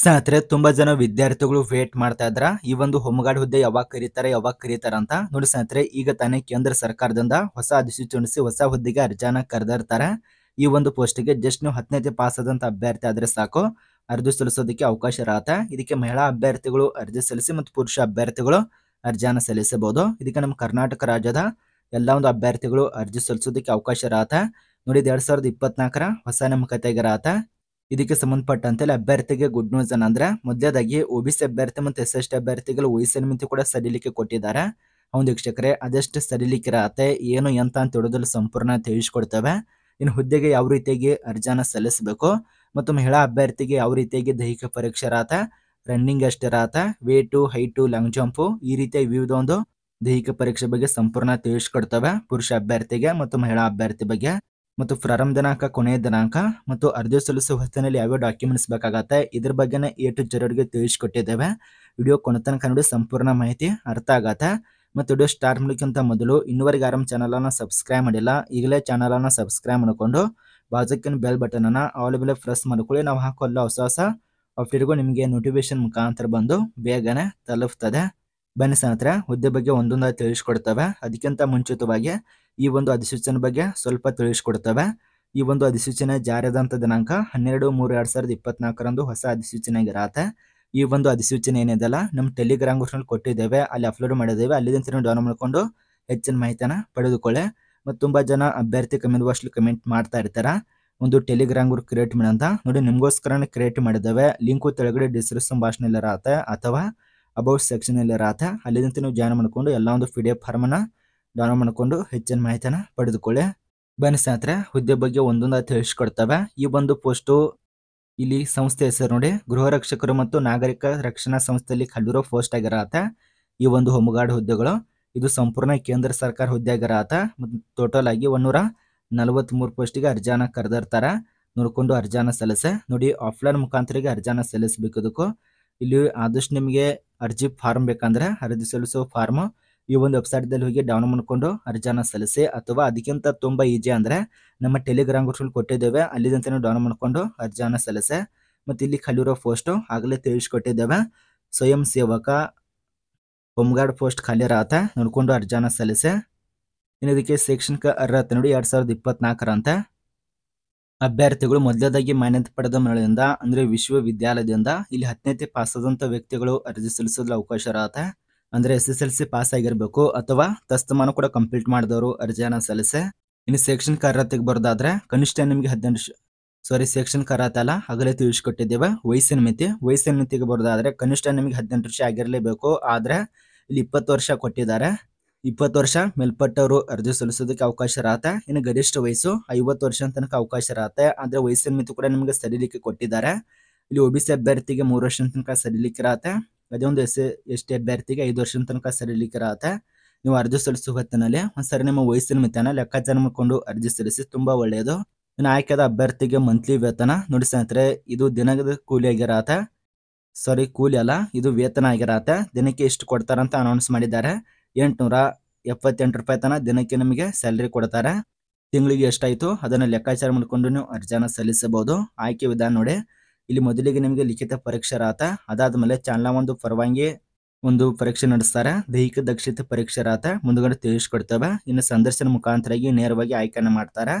ಸ್ನೇಹಿತರೆ ತುಂಬಾ ಜನ ವಿದ್ಯಾರ್ಥಿಗಳು ವೇಟ್ ಮಾಡ್ತಾ ಇದ್ರ ಈ ಒಂದು ಹೋಮ್ಗಾರ್ಡ್ ಹುದ್ದೆ ಯಾವಾಗ ಕರೀತಾರೆ ಯಾವಾಗ ಕರೀತಾರ ಅಂತ ನೋಡಿ ಸ್ನೇಹಿತರೆ ಈಗ ತಾನೇ ಕೇಂದ್ರ ಸರ್ಕಾರದಿಂದ ಹೊಸ ಅಧಿಸೂಚನಿಸಿ ಹೊಸ ಹುದ್ದೆಗೆ ಅರ್ಜಿಯನ್ನ ಕರೆದಿರ್ತಾರೆ ಈ ಒಂದು ಪೋಸ್ಟ್ಗೆ ಜಸ್ಟ್ ನೀವು ಹತ್ತನೇ ಪಾಸ್ ಆದಂತ ಅಭ್ಯರ್ಥಿ ಆದ್ರೆ ಸಾಕು ಅರ್ಜಿ ಸಲ್ಲಿಸೋದಕ್ಕೆ ಅವಕಾಶ ಇರತ್ತೆ ಇದಕ್ಕೆ ಮಹಿಳಾ ಅಭ್ಯರ್ಥಿಗಳು ಅರ್ಜಿ ಸಲ್ಲಿಸಿ ಮತ್ತು ಪುರುಷ ಅಭ್ಯರ್ಥಿಗಳು ಅರ್ಜಿಯನ್ನು ಸಲ್ಲಿಸಬಹುದು ಇದಕ್ಕೆ ನಮ್ಮ ಕರ್ನಾಟಕ ರಾಜ್ಯದ ಎಲ್ಲ ಒಂದು ಅಭ್ಯರ್ಥಿಗಳು ಅರ್ಜಿ ಸಲ್ಲಿಸೋದಕ್ಕೆ ಅವಕಾಶ ಇರತ್ತೆ ನೋಡಿದ ಎರಡ್ ಸಾವಿರದ ಇಪ್ಪತ್ನಾಲ್ಕರ ಹೊಸ ನಮ್ಮ ಕತೆಗೆ ಇರತ್ತೆ ಇದಕ್ಕೆ ಸಂಬಂಧಪಟ್ಟಂತೆ ಅಭ್ಯರ್ಥಿಗೆ ಗುಡ್ ನ್ಯೂಸ್ ಏನಂದ್ರೆ ಮೊದಲೇದಾಗಿ ಒ ಬಿ ಸಿ ಅಭ್ಯರ್ಥಿ ಮತ್ತು ಎಸ್ ಎಸ್ ಟಿ ಅಭ್ಯರ್ಥಿಗಳು ವಯಸ್ಸಿನ ಮಿತಿ ಕೂಡ ಸಡಿಲಿಕ್ಕೆ ಕೊಟ್ಟಿದ್ದಾರೆ ಒಂದು ವೀಕ್ಷಕರೇ ಅದೆಷ್ಟು ಇರತ್ತೆ ಏನು ಎಂತ ಅಂತ ಹೇಳೋದ್ರಲ್ಲಿ ಸಂಪೂರ್ಣ ತಿಳಿಸ್ಕೊಡ್ತೇವೆ ಇನ್ನು ಹುದ್ದೆಗೆ ಯಾವ ರೀತಿಯಾಗಿ ಅರ್ಜಿಯನ್ನು ಸಲ್ಲಿಸಬೇಕು ಮತ್ತು ಮಹಿಳಾ ಅಭ್ಯರ್ಥಿಗೆ ಯಾವ ರೀತಿಯಾಗಿ ದೈಹಿಕ ಪರೀಕ್ಷೆ ರಾತ ರನ್ನಿಂಗ್ ಎಷ್ಟಿರತ್ತೆ ವೇಟು ಹೈಟು ಲಾಂಗ್ ಜಂಪು ಈ ರೀತಿಯ ವಿವಿಧ ಒಂದು ದೈಹಿಕ ಪರೀಕ್ಷೆ ಬಗ್ಗೆ ಸಂಪೂರ್ಣ ತಿಳಿಸ್ಕೊಡ್ತವೆ ಪುರುಷ ಅಭ್ಯರ್ಥಿಗೆ ಮತ್ತು ಮಹಿಳಾ ಅಭ್ಯರ್ಥಿ ಬಗ್ಗೆ ಮತ್ತು ಪ್ರಾರಂಭ ದಿನಾಂಕ ಕೊನೆಯ ದಿನಾಂಕ ಮತ್ತು ಅರ್ಜಿ ಸಲ್ಲಿಸುವ ಹೊತ್ತಿನಲ್ಲಿ ಯಾವ್ಯಾವ ಡಾಕ್ಯುಮೆಂಟ್ಸ್ ಬೇಕಾಗತ್ತೆ ಇದ್ರ ಬಗ್ಗೆನೇ ಏ ಟು ಜರೋರಿಗೆ ತಿಳಿಸ್ಕೊಟ್ಟಿದ್ದೇವೆ ವಿಡಿಯೋ ತನಕ ನೋಡಿ ಸಂಪೂರ್ಣ ಮಾಹಿತಿ ಅರ್ಥ ಆಗತ್ತೆ ಮತ್ತು ವಿಡಿಯೋ ಸ್ಟಾರ್ಟ್ ಮಾಡೋಕ್ಕಿಂತ ಮೊದಲು ಇನ್ನುವರೆಗೆ ಚಾನಲ್ ಚಾನಲನ್ನು ಸಬ್ಸ್ಕ್ರೈಬ್ ಮಾಡಿಲ್ಲ ಈಗಲೇ ಚಾನಲನ್ನು ಸಬ್ಸ್ಕ್ರೈಬ್ ಮಾಡಿಕೊಂಡು ಬಾಜಕ್ಕಿನ ಬೆಲ್ ಬಟನನ್ನು ಆಲ್ ಫ್ರೆಸ್ ಪ್ರೆಸ್ ಮಾಡಿಕೊಳ್ಳಿ ನಾವು ಹಾಕೋಲ್ಲ ಹೊಸ ಹೊಸ ಅಪ್ಡೇಟ್ಗೂ ನಿಮಗೆ ನೋಟಿಫಿಕೇಶನ್ ಮುಖಾಂತರ ಬಂದು ಬೇಗನೆ ತಲುಪ್ತದೆ ಬನ್ನಿ ಸ್ನೇಹಿತರೆ ಹುದ್ದೆ ಬಗ್ಗೆ ಒಂದೊಂದಾಗಿ ತಿಳಿಸ್ಕೊಡ್ತವೆ ಅದಕ್ಕಿಂತ ಮುಂಚಿತವಾಗಿ ಈ ಒಂದು ಅಧಿಸೂಚನೆ ಬಗ್ಗೆ ಸ್ವಲ್ಪ ತಿಳಿಸಿಕೊಡ್ತವೆ ಈ ಒಂದು ಅಧಿಸೂಚನೆ ಜಾರಿಯಾದಂಥ ದಿನಾಂಕ ಹನ್ನೆರಡು ಮೂರು ಎರಡು ಸಾವಿರದ ಇಪ್ಪತ್ನಾಲ್ಕರಂದು ಹೊಸ ಅಧಿಸೂಚನೆ ಇರತ್ತೆ ಈ ಒಂದು ಅಧಿಸೂಚನೆ ಏನಿದೆಲ್ಲ ನಮ್ಮ ಟೆಲಿಗ್ರಾಮ್ ಗ್ರೂಪ್ನಲ್ಲಿ ಕೊಟ್ಟಿದ್ದೇವೆ ಅಲ್ಲಿ ಅಪ್ಲೋಡ್ ಮಾಡಿದ್ದೇವೆ ಅಲ್ಲಿಂದ ನೀವು ಡೌನ್ ಮಾಡಿಕೊಂಡು ಹೆಚ್ಚಿನ ಮಾಹಿತಿನ ಪಡೆದುಕೊಳ್ಳೆ ಮತ್ತು ತುಂಬ ಜನ ಅಭ್ಯರ್ಥಿ ಕಮೆಂಟ್ ಬಾಕ್ಸ್ಲಿ ಕಮೆಂಟ್ ಮಾಡ್ತಾ ಇರ್ತಾರೆ ಒಂದು ಟೆಲಿಗ್ರಾಮ್ ಗ್ರೂಪ್ ಕ್ರಿಯೇಟ್ ಮಾಡೋಂತ ನೋಡಿ ನಿಮಗೋಸ್ಕರನೇ ಕ್ರಿಯೇಟ್ ಮಾಡಿದ್ದಾವೆ ಲಿಂಕು ತೆಳಗಡೆ ಡಿಸ್ಕ್ರಿಪ್ಷನ್ ನಲ್ಲಿ ಇರತ್ತೆ ಅಥವಾ ಅಬೌಟ್ ಸೆಕ್ಷನ್ ಇರತ್ತೆ ಅಲ್ಲಿಂದ ನೀವು ಜಾಯ್ನ್ ಮಾಡಿಕೊಂಡು ಎಲ್ಲ ಒಂದು ಪಿ ಡಿ ಎಫ್ ಫಾರ್ಮನ್ನು ಡೌನ್ಲೋಡ್ ಮಾಡಿಕೊಂಡು ಹೆಚ್ಚಿನ ಮಾಹಿತಿಯನ್ನು ಪಡೆದುಕೊಳ್ಳಿ ಬನ್ನಿ ಸ್ನೇಹಿತರೆ ಹುದ್ದೆ ಬಗ್ಗೆ ಒಂದೊಂದು ತಿಳಿಸ್ಕೊಡ್ತವೆ ಈ ಒಂದು ಪೋಸ್ಟು ಇಲ್ಲಿ ಸಂಸ್ಥೆ ಹೆಸರು ನೋಡಿ ಗೃಹ ರಕ್ಷಕರು ಮತ್ತು ನಾಗರಿಕ ರಕ್ಷಣಾ ಸಂಸ್ಥೆಯಲ್ಲಿ ಕಲ್ಲಿರೋ ಪೋಸ್ಟ್ ಆಗಿರತ್ತೆ ಈ ಒಂದು ಗಾರ್ಡ್ ಹುದ್ದೆಗಳು ಇದು ಸಂಪೂರ್ಣ ಕೇಂದ್ರ ಸರ್ಕಾರ ಹುದ್ದೆ ಆಗಿರತ್ತೆ ಟೋಟಲ್ ಆಗಿ ಒಂದೂರ ನಲವತ್ತ್ಮೂರು ಪೋಸ್ಟಿಗೆ ಅರ್ಜಾನ ಕರೆದಿರ್ತಾರೆ ನೋಡಿಕೊಂಡು ಅರ್ಜಾನ ಸಲ್ಲಿಸೆ ನೋಡಿ ಆಫ್ಲೈನ್ ಮುಖಾಂತರಿಗೆ ಅರ್ಜಾನ ಸಲ್ಲಿಸಬೇಕು ಇಲ್ಲಿ ಆದಷ್ಟು ನಿಮಗೆ ಅರ್ಜಿ ಫಾರ್ಮ್ ಬೇಕಂದ್ರೆ ಅರ್ಜಿ ಸಲ್ಲಿಸೋ ಫಾರ್ಮ್ ಈ ಒಂದು ವೆಬ್ಸೈಟ್ ದಲ್ಲಿ ಹೋಗಿ ಡೌನ್ಲೋಡ್ ಮಾಡ್ಕೊಂಡು ಅರ್ಜಿನ ಸಲ್ಲಿಸಿ ಅಥವಾ ಅದಕ್ಕಿಂತ ತುಂಬಾ ಈಜಿ ಅಂದ್ರೆ ನಮ್ಮ ಟೆಲಿಗ್ರಾಮ್ ಗ್ರೂಪ್ ಕೊಟ್ಟಿದ್ದೇವೆ ಅಲ್ಲಿ ಡೌನ್ ಮಾಡ್ಕೊಂಡು ಅರ್ಜಿನ ಸಲ್ಲಿಸೆ ಮತ್ತೆ ಇಲ್ಲಿ ಖಾಲಿರೋ ಪೋಸ್ಟ್ ಆಗಲೇ ತಿಳಿಸ್ಕೊಟ್ಟಿದ್ದೇವೆ ಸ್ವಯಂ ಸೇವಕ ಹೋಮ್ಗಾರ್ಡ್ ಪೋಸ್ಟ್ ಖಾಲಿ ರಾತ ನೋಡಿಕೊಂಡು ಅರ್ಜಿನ ಸಲ್ಲಿಸೆ ಇನ್ನು ಶೈಕ್ಷಣಿಕ ಅರ್ಹತೆ ನೋಡಿ ಎರಡು ಸಾವಿರದ ಇಪ್ಪತ್ನಾಲ್ಕರಂತೆ ಅಭ್ಯರ್ಥಿಗಳು ಮೊದಲದಾಗಿ ಮಾನ್ಯತೆ ಪಡೆದ ಮಳೆಯಿಂದ ಅಂದ್ರೆ ವಿಶ್ವವಿದ್ಯಾಲಯದಿಂದ ಇಲ್ಲಿ ಹತ್ತನೇತಿ ಪಾಸಾದಂಥ ವ್ಯಕ್ತಿಗಳು ಅರ್ಜಿ ಸಲ್ಲಿಸಲು ಅವಕಾಶ ಇರತ್ತೆ ಅಂದ್ರೆ S S L C pass ಆಗಿರಬೇಕು ಅಥವಾ ತಸ್ತಮಾನ ಕೂಡ ಕಂಪ್ಲೀಟ್ ಮಾಡಿದವರು ಅರ್ಜಿಯನ್ನ ಸಲ್ಲಿಸೆ ಇನ್ನು ಸೆಕ್ಷನ್ ಕರಾತಿಗೆ ಬರೋದಾದ್ರೆ ಕನಿಷ್ಠ ನಿಮಗೆ ಹದಿನೆಂಟು ಸಾರಿ ಸೆಕ್ಷನ್ ಅಲ್ಲ ಆಗಲೇ ತಿಳಿಸ್ಕೊಟ್ಟಿದ್ದೇವೆ ವಯಸ್ಸಿನ ಮಿತಿ ವಯಸ್ಸಿನ ಮಿತಿಗೆ ಬರೋದಾದ್ರೆ ಕನಿಷ್ಠ ನಿಮಗೆ ಹದಿನೆಂಟು ವರ್ಷ ಆಗಿರಲೇಬೇಕು ಆದ್ರೆ ಇಲ್ಲಿ ಇಪ್ಪತ್ತು ವರ್ಷ ಕೊಟ್ಟಿದ್ದಾರೆ ಇಪ್ಪತ್ತು ವರ್ಷ ಮೇಲ್ಪಟ್ಟವರು ಅರ್ಜಿ ಸಲ್ಲಿಸೋದಕ್ಕೆ ಅವಕಾಶ ಇರತ್ತೆ ಇನ್ನು ಗರಿಷ್ಠ ವಯಸ್ಸು ಐವತ್ತು ವರ್ಷ ತನಕ ಅವಕಾಶ ಇರತ್ತೆ ಆದರೆ ವಯಸ್ಸಿನ ಮಿತಿ ಕೂಡ ನಿಮಗೆ ಸಡಿಲಿಕ್ಕೆ ಕೊಟ್ಟಿದ್ದಾರೆ ಇಲ್ಲಿ ಒ ಬಿ ಸಿ ಅಭ್ಯರ್ಥಿಗೆ ಮೂರು ವರ್ಷ ತನಕ ಸಡಿಲಿಕ್ಕೆ ಇರತ್ತೆ ಅದೇ ಒಂದು ಎಸ್ ಅಭ್ಯರ್ಥಿಗೆ ಐದು ವರ್ಷದ ತನಕ ಸಡಿಲಿಕರ ನೀವು ಅರ್ಜಿ ಸಲ್ಲಿಸುವ ಹೊತ್ತಿನಲ್ಲಿ ಒಂದ್ಸರಿ ನಿಮ್ಮ ವಯಸ್ಸಿನ ಮಿತಿಯನ್ನು ಲೆಕ್ಕಾಚಾರ ಮಾಡಿಕೊಂಡು ಅರ್ಜಿ ಸಲ್ಲಿಸಿ ತುಂಬ ಒಳ್ಳೆಯದು ಇನ್ನು ಆಯ್ಕೆದ ಅಭ್ಯರ್ಥಿಗೆ ಮಂತ್ಲಿ ವೇತನ ನೋಡಿ ಸ್ನೇಹಿತರೆ ಇದು ದಿನದ ಕೂಲಿ ಆಗಿರಾತ ಸಾರಿ ಕೂಲಿ ಅಲ್ಲ ಇದು ವೇತನ ಆಗಿರಾತ ದಿನಕ್ಕೆ ಕೊಡ್ತಾರ ಕೊಡ್ತಾರಂತ ಅನೌನ್ಸ್ ಮಾಡಿದ್ದಾರೆ ಎಂಟುನೂರ ಎಪ್ಪತ್ತೆಂಟು ರೂಪಾಯಿ ತನ ದಿನಕ್ಕೆ ನಿಮಗೆ ಸ್ಯಾಲ್ರಿ ಕೊಡ್ತಾರೆ ತಿಂಗಳಿಗೆ ಎಷ್ಟಾಯಿತು ಅದನ್ನು ಲೆಕ್ಕಾಚಾರ ಮಾಡಿಕೊಂಡು ನೀವು ಅರ್ಜಿಯನ್ನು ಸಲ್ಲಿಸಬಹುದು ಆಯ್ಕೆ ವಿಧಾನ ನೋಡಿ ಇಲ್ಲಿ ಮೊದಲಿಗೆ ನಿಮಗೆ ಲಿಖಿತ ಪರೀಕ್ಷೆ ರಾತ ಅದಾದ ಮೇಲೆ ಚಾಲನಾ ಒಂದು ಪರವಾಗಿ ಒಂದು ಪರೀಕ್ಷೆ ನಡೆಸ್ತಾರೆ ದೈಹಿಕ ದಕ್ಷತೆ ಪರೀಕ್ಷೆ ರಾತ ಮುಂದುಗಡೆ ತಿಳಿಸ್ಕೊಡ್ತೇವೆ ಇನ್ನು ಸಂದರ್ಶನ ಮುಖಾಂತರಾಗಿ ನೇರವಾಗಿ ಆಯ್ಕೆಯನ್ನು ಮಾಡ್ತಾರೆ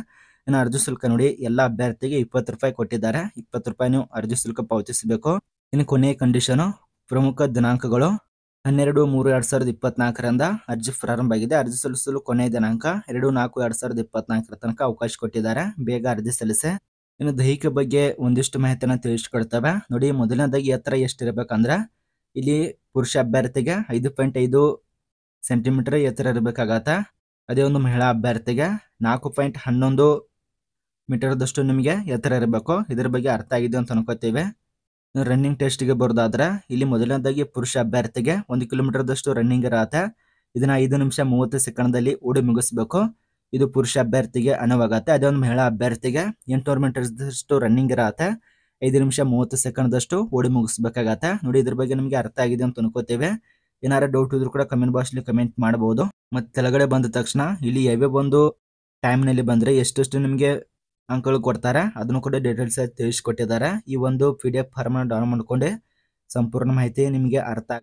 ಇನ್ನು ಅರ್ಜಿ ಶುಲ್ಕ ನೋಡಿ ಎಲ್ಲ ಅಭ್ಯರ್ಥಿಗೆ ಇಪ್ಪತ್ತು ರೂಪಾಯಿ ಕೊಟ್ಟಿದ್ದಾರೆ ಇಪ್ಪತ್ತು ರೂಪಾಯಿ ನೀವು ಅರ್ಜಿ ಶುಲ್ಕ ಪಾವತಿಸಬೇಕು ಇನ್ನು ಕೊನೆಯ ಕಂಡೀಷನು ಪ್ರಮುಖ ದಿನಾಂಕಗಳು ಹನ್ನೆರಡು ಮೂರು ಎರಡು ಸಾವಿರದ ಇಪ್ಪತ್ನಾಲ್ಕರಿಂದ ಅರ್ಜಿ ಪ್ರಾರಂಭ ಆಗಿದೆ ಅರ್ಜಿ ಸಲ್ಲಿಸಲು ಕೊನೆಯ ದಿನಾಂಕ ಎರಡು ನಾಲ್ಕು ಎರಡು ಸಾವಿರದ ಇಪ್ಪತ್ನಾಲ್ಕರ ತನಕ ಅವಕಾಶ ಕೊಟ್ಟಿದ್ದಾರೆ ಬೇಗ ಅರ್ಜಿ ಸಲ್ಲಿಸೆ ಇನ್ನು ದೈಹಿಕ ಬಗ್ಗೆ ಒಂದಿಷ್ಟು ಮಾಹಿತಿನ ತಿಳಿಸ್ಕೊಡ್ತವೆ ನೋಡಿ ಮೊದಲನೇದಾಗಿ ಎತ್ತರ ಎಷ್ಟಿರಬೇಕಂದ್ರ ಇಲ್ಲಿ ಪುರುಷ ಅಭ್ಯರ್ಥಿಗೆ ಐದು ಪಾಯಿಂಟ್ ಐದು ಸೆಂಟಿಮೀಟರ್ ಎತ್ತರ ಇರಬೇಕಾಗತ್ತೆ ಅದೇ ಒಂದು ಮಹಿಳಾ ಅಭ್ಯರ್ಥಿಗೆ ನಾಲ್ಕು ಪಾಯಿಂಟ್ ಹನ್ನೊಂದು ಮೀಟರ್ದಷ್ಟು ನಿಮಗೆ ಎತ್ತರ ಇರಬೇಕು ಇದರ ಬಗ್ಗೆ ಅರ್ಥ ಆಗಿದೆ ಅಂತ ಅನ್ಕೋತೀವಿ ರನ್ನಿಂಗ್ ಗೆ ಬರೋದಾದ್ರೆ ಇಲ್ಲಿ ಮೊದಲನೇದಾಗಿ ಪುರುಷ ಅಭ್ಯರ್ಥಿಗೆ ಒಂದು ಕಿಲೋಮೀಟರ್ದಷ್ಟು ರನ್ನಿಂಗ್ ಇರತ್ತೆ ಇದನ್ನ ಐದು ನಿಮಿಷ ಮೂವತ್ತು ಸೆಕೆಂಡ್ದಲ್ಲಿ ಓಡಿ ಮುಗಿಸ್ಬೇಕು ಇದು ಪುರುಷ ಅಭ್ಯರ್ಥಿಗೆ ಅನುವಾಗತ್ತೆ ಅದೇ ಒಂದು ಮಹಿಳಾ ಅಭ್ಯರ್ಥಿಗೆ ಎಂಟುನೂರು ಮೀಟರ್ಸ್ದಷ್ಟು ರನ್ನಿಂಗ್ ಇರತ್ತೆ ಐದು ನಿಮಿಷ ಮೂವತ್ತು ಸೆಕೆಂಡ್ದಷ್ಟು ಓಡಿ ಮುಗಿಸ್ಬೇಕಾಗತ್ತೆ ನೋಡಿ ಇದ್ರ ಬಗ್ಗೆ ನಿಮಗೆ ಅರ್ಥ ಆಗಿದೆ ಅಂತ ಅನ್ಕೋತೇವೆ ಏನಾರ ಡೌಟ್ ಇದ್ರು ಕೂಡ ಕಮೆಂಟ್ ಬಾಕ್ಸ್ಲಿ ಕಮೆಂಟ್ ಮಾಡಬಹುದು ಮತ್ತೆ ಕೆಳಗಡೆ ಬಂದ ತಕ್ಷಣ ಇಲ್ಲಿ ಯಾವ್ಯಾವ ಬಂದು ನಲ್ಲಿ ಬಂದ್ರೆ ಎಷ್ಟೆಷ್ಟು ನಿಮಗೆ ಅಂಕಗಳು ಕೊಡ್ತಾರೆ ಅದನ್ನು ಕೂಡ ಡೀಟೇಲ್ಸ್ ತಿಳಿಸ್ಕೊಟ್ಟಿದ್ದಾರೆ ಈ ಒಂದು ಪಿ ಡಿ ಎಫ್ ಫಾರ್ಮನ್ನು ಡೌನ್ ಮಾಡ್ಕೊಂಡು ಸಂಪೂರ್ಣ ಮಾಹಿತಿ ನಿಮಗೆ ಅರ್ಥ